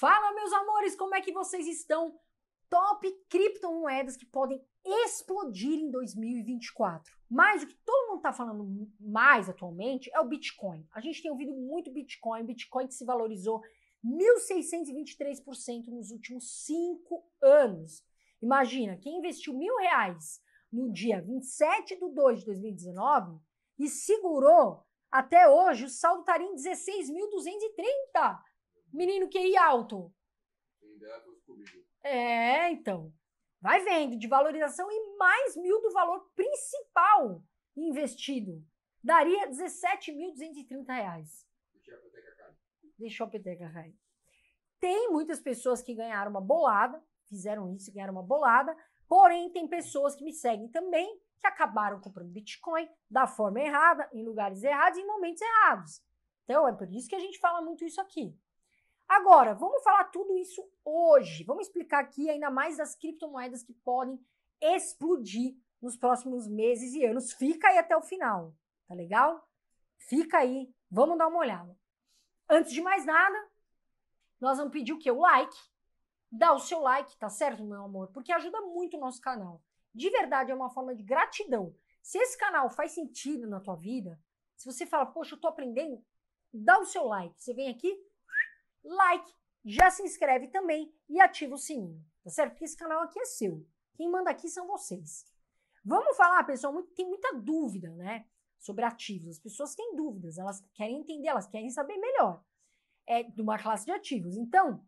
Fala, meus amores, como é que vocês estão? Top criptomoedas que podem explodir em 2024. Mas o que todo mundo está falando mais atualmente é o Bitcoin. A gente tem ouvido muito Bitcoin, Bitcoin que se valorizou 1.623% nos últimos cinco anos. Imagina, quem investiu mil reais no dia 27 de 2 de 2019 e segurou até hoje, o saldo estaria tá em 16.230. Menino que ir alto. É, então. Vai vendo, de valorização e mais mil do valor principal investido. Daria R$17.230. Deixou a peteca cair. Tem muitas pessoas que ganharam uma bolada, fizeram isso, ganharam uma bolada, porém tem pessoas que me seguem também que acabaram comprando Bitcoin da forma errada, em lugares errados, em momentos errados. Então é por isso que a gente fala muito isso aqui. Agora, vamos falar tudo isso hoje. Vamos explicar aqui ainda mais das criptomoedas que podem explodir nos próximos meses e anos. Fica aí até o final, tá legal? Fica aí, vamos dar uma olhada. Antes de mais nada, nós vamos pedir o que? O like. Dá o seu like, tá certo, meu amor? Porque ajuda muito o nosso canal. De verdade, é uma forma de gratidão. Se esse canal faz sentido na tua vida, se você fala, poxa, eu tô aprendendo, dá o seu like. Você vem aqui, like, já se inscreve também e ativa o sininho, tá certo? Porque esse canal aqui é seu. Quem manda aqui são vocês. Vamos falar, pessoal, muito, tem muita dúvida, né? Sobre ativos. As pessoas têm dúvidas, elas querem entender, elas querem saber melhor é, de uma classe de ativos. Então,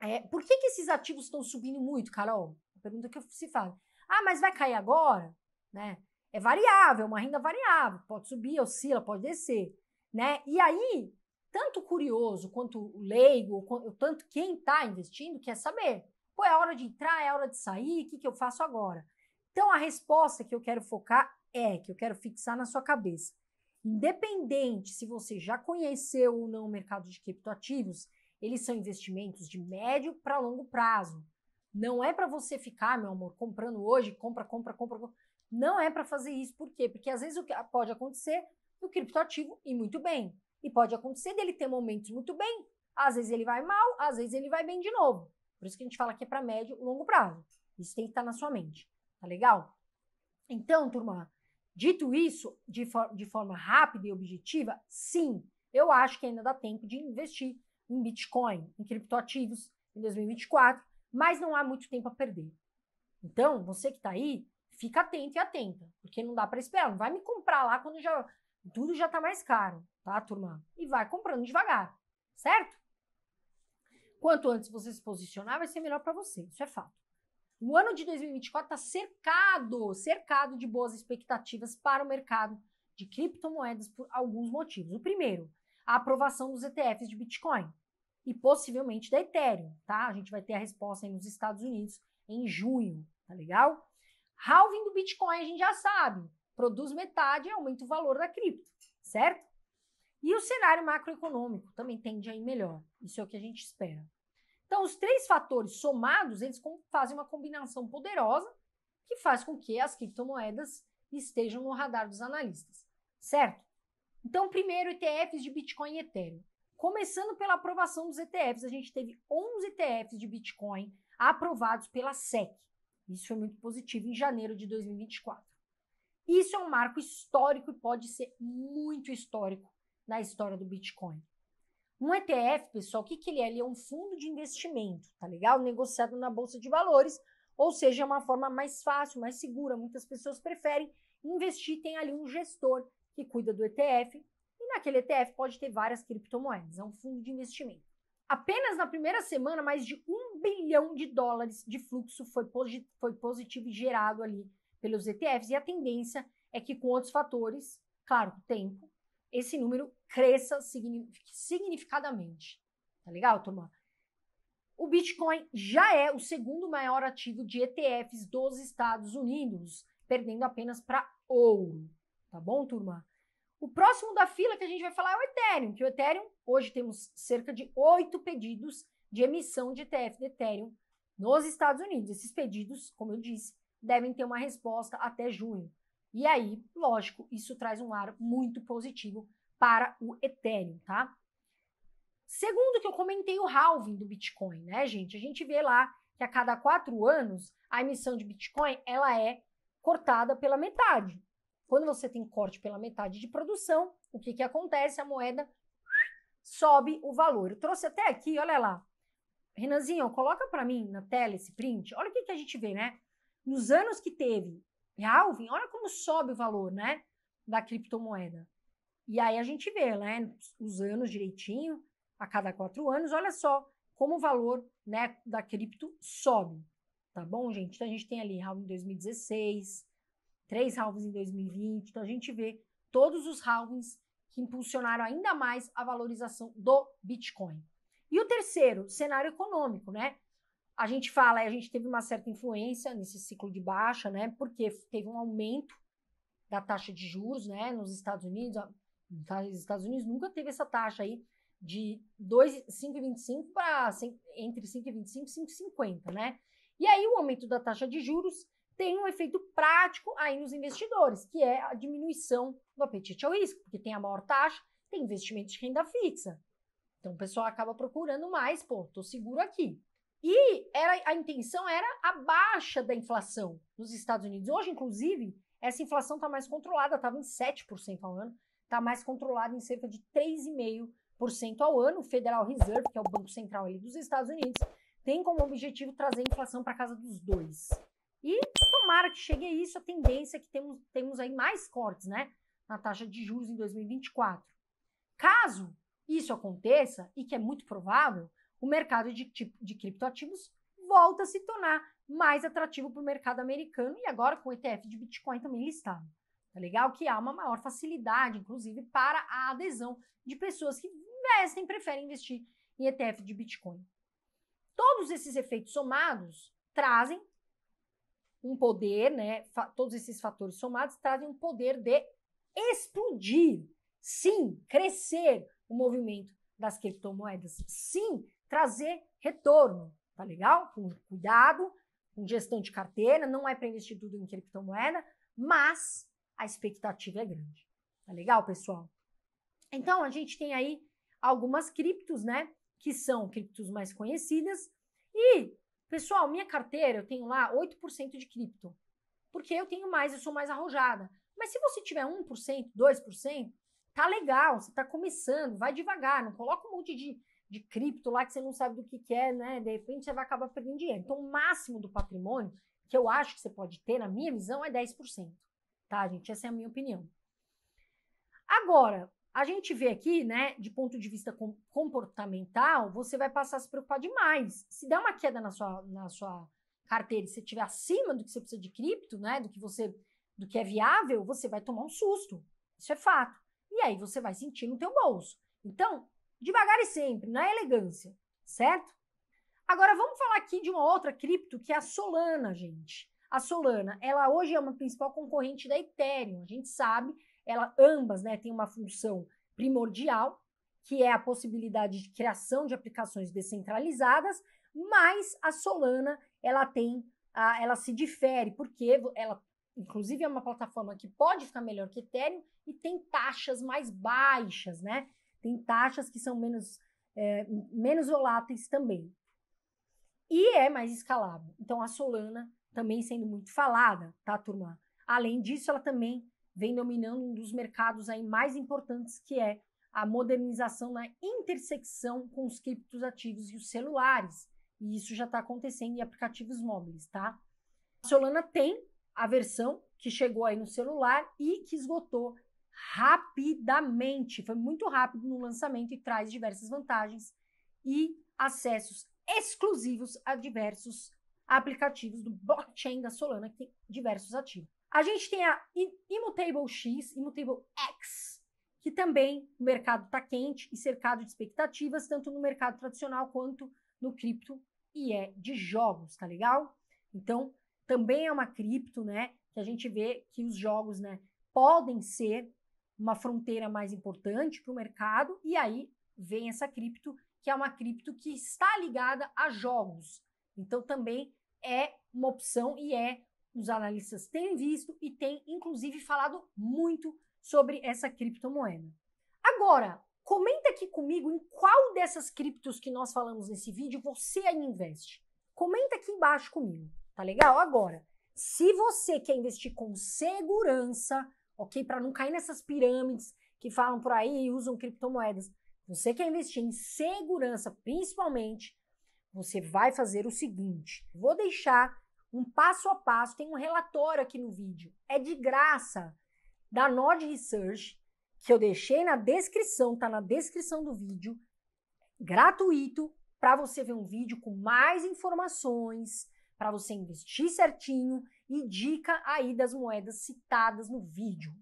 é, por que, que esses ativos estão subindo muito, Carol? É a pergunta que se faz. Ah, mas vai cair agora? Né? É variável, uma renda variável, pode subir, oscila, pode descer. Né? E aí, tanto curioso quanto leigo, tanto quem está investindo quer saber. Pô, é hora de entrar, é hora de sair, o que, que eu faço agora? Então, a resposta que eu quero focar é, que eu quero fixar na sua cabeça. Independente se você já conheceu ou não o mercado de criptoativos, eles são investimentos de médio para longo prazo. Não é para você ficar, ah, meu amor, comprando hoje, compra, compra, compra. compra. Não é para fazer isso. Por quê? Porque às vezes o que ah, pode acontecer no criptoativo e muito bem. E pode acontecer dele ter momentos muito bem, às vezes ele vai mal, às vezes ele vai bem de novo. Por isso que a gente fala que é para médio e longo prazo. Isso tem que estar tá na sua mente, tá legal? Então, turma, dito isso, de, for de forma rápida e objetiva, sim, eu acho que ainda dá tempo de investir em Bitcoin, em criptoativos em 2024, mas não há muito tempo a perder. Então, você que está aí, fica atento e atenta, porque não dá para esperar. Não vai me comprar lá quando já tudo já tá mais caro, tá, turma? E vai comprando devagar, certo? Quanto antes você se posicionar, vai ser melhor para você, isso é fato. O ano de 2024 está cercado, cercado de boas expectativas para o mercado de criptomoedas por alguns motivos. O primeiro, a aprovação dos ETFs de Bitcoin e possivelmente da Ethereum, tá? A gente vai ter a resposta aí nos Estados Unidos em junho, tá legal? Halving do Bitcoin a gente já sabe, produz metade e aumenta o valor da cripto, certo? E o cenário macroeconômico também tende a ir melhor. Isso é o que a gente espera. Então, os três fatores somados, eles fazem uma combinação poderosa que faz com que as criptomoedas estejam no radar dos analistas, certo? Então, primeiro, ETFs de Bitcoin e Ethereum. Começando pela aprovação dos ETFs, a gente teve 11 ETFs de Bitcoin aprovados pela SEC. Isso foi muito positivo em janeiro de 2024. Isso é um marco histórico e pode ser muito histórico na história do Bitcoin. Um ETF, pessoal, o que, que ele é? Ele é um fundo de investimento, tá legal? Negociado na Bolsa de Valores, ou seja, é uma forma mais fácil, mais segura. Muitas pessoas preferem investir, tem ali um gestor que cuida do ETF, e naquele ETF pode ter várias criptomoedas, é um fundo de investimento. Apenas na primeira semana, mais de um bilhão de dólares de fluxo foi, foi positivo e gerado ali pelos ETFs, e a tendência é que com outros fatores, claro, tempo, esse número cresça significadamente. Tá legal, turma? O Bitcoin já é o segundo maior ativo de ETFs dos Estados Unidos, perdendo apenas para ouro. Tá bom, turma? O próximo da fila que a gente vai falar é o Ethereum, que o Ethereum, hoje temos cerca de oito pedidos de emissão de ETF de Ethereum nos Estados Unidos. Esses pedidos, como eu disse, devem ter uma resposta até junho. E aí, lógico, isso traz um ar muito positivo para o Ethereum, tá? Segundo que eu comentei o halving do Bitcoin, né, gente? A gente vê lá que a cada quatro anos a emissão de Bitcoin ela é cortada pela metade. Quando você tem corte pela metade de produção, o que, que acontece? A moeda sobe o valor. Eu trouxe até aqui, olha lá. Renanzinho, coloca para mim na tela esse print. Olha o que, que a gente vê, né? nos anos que teve halving, olha como sobe o valor, né, da criptomoeda. E aí a gente vê, né, os anos direitinho, a cada quatro anos, olha só como o valor, né, da cripto sobe, tá bom, gente? Então a gente tem ali halving em 2016, três halvings em 2020, então a gente vê todos os halvings que impulsionaram ainda mais a valorização do Bitcoin. E o terceiro, cenário econômico, né? A gente fala, a gente teve uma certa influência nesse ciclo de baixa, né? Porque teve um aumento da taxa de juros, né? Nos Estados Unidos, tá, os Estados Unidos nunca teve essa taxa aí de 5,25 para entre 5,25 e 5,50, né? E aí o aumento da taxa de juros tem um efeito prático aí nos investidores, que é a diminuição do apetite ao risco, porque tem a maior taxa, tem investimentos de renda fixa. Então o pessoal acaba procurando mais, pô, tô seguro aqui. E era, a intenção era a baixa da inflação nos Estados Unidos. Hoje, inclusive, essa inflação está mais controlada, estava em 7% ao ano, está mais controlada em cerca de 3,5% ao ano. O Federal Reserve, que é o Banco Central ali dos Estados Unidos, tem como objetivo trazer a inflação para casa dos dois. E tomara que chegue a isso, a tendência é que temos, temos aí mais cortes né, na taxa de juros em 2024. Caso isso aconteça, e que é muito provável, o mercado de, tipo, de criptoativos volta a se tornar mais atrativo para o mercado americano e agora com o ETF de Bitcoin também listado. Tá legal? Que há uma maior facilidade, inclusive, para a adesão de pessoas que investem, preferem investir em ETF de Bitcoin. Todos esses efeitos somados trazem um poder, né? Todos esses fatores somados trazem um poder de explodir, sim, crescer o movimento das criptomoedas, sim, trazer retorno, tá legal? Com cuidado, com gestão de carteira, não é para investir tudo em criptomoeda, mas a expectativa é grande. Tá legal, pessoal? Então, a gente tem aí algumas criptos, né? Que são criptos mais conhecidas. E, pessoal, minha carteira, eu tenho lá 8% de cripto. Porque eu tenho mais, eu sou mais arrojada. Mas se você tiver 1%, 2%, tá legal, você tá começando, vai devagar, não coloca um monte de de cripto lá que você não sabe do que, que é, né? De repente você vai acabar perdendo dinheiro. Então, o máximo do patrimônio que eu acho que você pode ter, na minha visão, é 10%. Tá, gente? Essa é a minha opinião. Agora, a gente vê aqui, né, de ponto de vista comportamental, você vai passar a se preocupar demais. Se der uma queda na sua, na sua carteira e você estiver acima do que você precisa de cripto, né, do que você do que é viável, você vai tomar um susto. Isso é fato. E aí você vai sentir no teu bolso. Então, Devagar e sempre, na elegância, certo? Agora vamos falar aqui de uma outra cripto que é a Solana, gente. A Solana, ela hoje é uma principal concorrente da Ethereum. A gente sabe, ela ambas, né, tem uma função primordial, que é a possibilidade de criação de aplicações descentralizadas, mas a Solana, ela tem, a, ela se difere porque ela inclusive é uma plataforma que pode ficar melhor que Ethereum e tem taxas mais baixas, né? tem taxas que são menos, é, menos voláteis também. E é mais escalável. Então, a Solana também sendo muito falada, tá, turma? Além disso, ela também vem dominando um dos mercados aí mais importantes, que é a modernização na intersecção com os criptoativos e os celulares. E isso já está acontecendo em aplicativos móveis, tá? A Solana tem a versão que chegou aí no celular e que esgotou rapidamente. Foi muito rápido no lançamento e traz diversas vantagens e acessos exclusivos a diversos aplicativos do blockchain da Solana, que tem diversos ativos. A gente tem a Immutable X, Immutable X, que também o mercado está quente e cercado de expectativas, tanto no mercado tradicional quanto no cripto e é de jogos, tá legal? Então, também é uma cripto, né, que a gente vê que os jogos, né, podem ser uma fronteira mais importante para o mercado, e aí vem essa cripto, que é uma cripto que está ligada a jogos. Então também é uma opção e é, os analistas têm visto e têm inclusive falado muito sobre essa criptomoeda. Agora, comenta aqui comigo em qual dessas criptos que nós falamos nesse vídeo você investe. Comenta aqui embaixo comigo, tá legal? Agora, se você quer investir com segurança, ok? Para não cair nessas pirâmides que falam por aí e usam criptomoedas. Você quer investir em segurança, principalmente, você vai fazer o seguinte: vou deixar um passo a passo, tem um relatório aqui no vídeo, é de graça, da Nod Research, que eu deixei na descrição, tá na descrição do vídeo, gratuito, para você ver um vídeo com mais informações, para você investir certinho indica aí das moedas citadas no vídeo.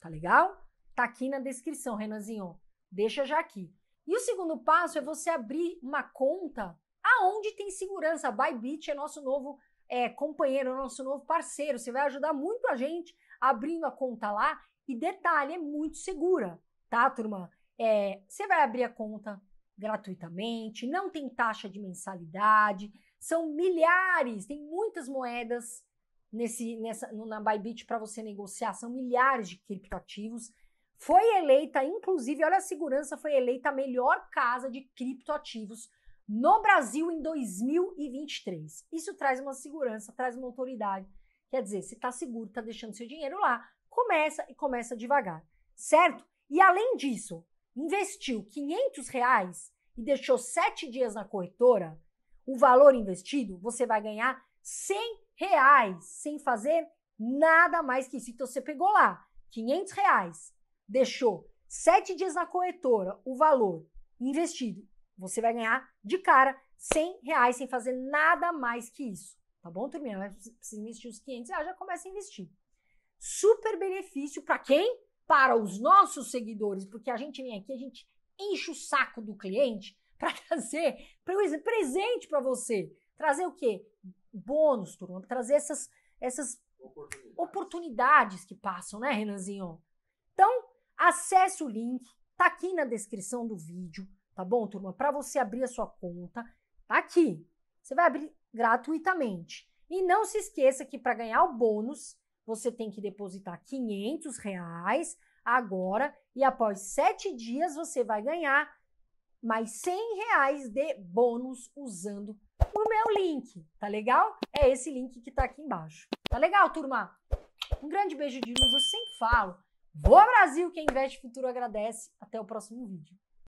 Tá legal? Tá aqui na descrição, Renanzinho. Deixa já aqui. E o segundo passo é você abrir uma conta aonde tem segurança. A Bybit é nosso novo é, companheiro, nosso novo parceiro. Você vai ajudar muito a gente abrindo a conta lá. E detalhe, é muito segura, tá, turma? É, você vai abrir a conta gratuitamente, não tem taxa de mensalidade, são milhares, tem muitas moedas nesse, nessa, no, na Bybit para você negociar, são milhares de criptoativos. Foi eleita, inclusive, olha a segurança, foi eleita a melhor casa de criptoativos no Brasil em 2023. Isso traz uma segurança, traz uma autoridade. Quer dizer, se está seguro, está deixando seu dinheiro lá, começa e começa devagar, certo? E além disso, investiu 500 reais e deixou sete dias na corretora, o valor investido, você vai ganhar 100 reais sem fazer nada mais que isso. Então você pegou lá 500 reais, deixou sete dias na corretora o valor investido, você vai ganhar de cara 100 reais sem fazer nada mais que isso. Tá bom, turminha? Vai precisar investir os 500 reais, já começa a investir. Super benefício para quem? Para os nossos seguidores, porque a gente vem aqui, a gente enche o saco do cliente para trazer presente para você. Trazer o quê? bônus, turma, trazer essas, essas oportunidades. oportunidades que passam, né, Renanzinho? Então, acesse o link, tá aqui na descrição do vídeo, tá bom, turma? Para você abrir a sua conta, tá aqui. Você vai abrir gratuitamente. E não se esqueça que para ganhar o bônus, você tem que depositar 500 reais agora e após sete dias você vai ganhar mais 100 reais de bônus usando o meu é link, tá legal? É esse link que tá aqui embaixo. Tá legal, turma? Um grande beijo de luz, eu sempre falo. ao Brasil, quem investe futuro agradece. Até o próximo vídeo.